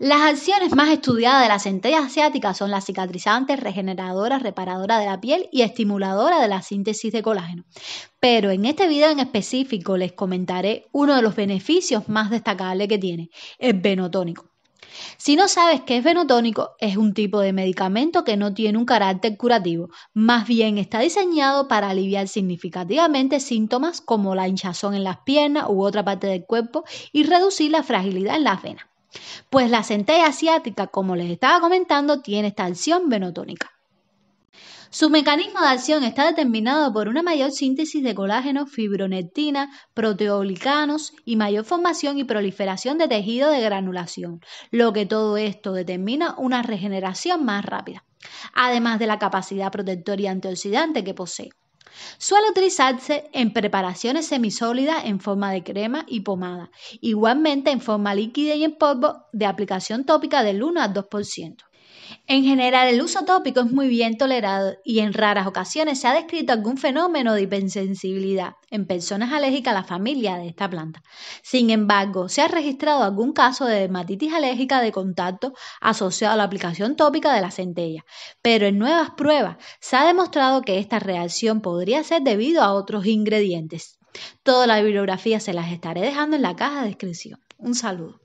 Las acciones más estudiadas de las centella asiáticas son la cicatrizante, regeneradora, reparadora de la piel y estimuladora de la síntesis de colágeno. Pero en este video en específico les comentaré uno de los beneficios más destacables que tiene, el venotónico. Si no sabes qué es venotónico, es un tipo de medicamento que no tiene un carácter curativo, más bien está diseñado para aliviar significativamente síntomas como la hinchazón en las piernas u otra parte del cuerpo y reducir la fragilidad en las venas. Pues la centella asiática, como les estaba comentando, tiene esta acción venotónica. Su mecanismo de acción está determinado por una mayor síntesis de colágeno, fibronectina, proteoglicanos y mayor formación y proliferación de tejido de granulación, lo que todo esto determina una regeneración más rápida, además de la capacidad protectora y antioxidante que posee. Suele utilizarse en preparaciones semisólidas en forma de crema y pomada, igualmente en forma líquida y en polvo de aplicación tópica del 1 al 2%. En general, el uso tópico es muy bien tolerado y en raras ocasiones se ha descrito algún fenómeno de hipersensibilidad en personas alérgicas a la familia de esta planta. Sin embargo, se ha registrado algún caso de dermatitis alérgica de contacto asociado a la aplicación tópica de la centella, pero en nuevas pruebas se ha demostrado que esta reacción podría ser debido a otros ingredientes. Toda la bibliografía se las estaré dejando en la caja de descripción. Un saludo.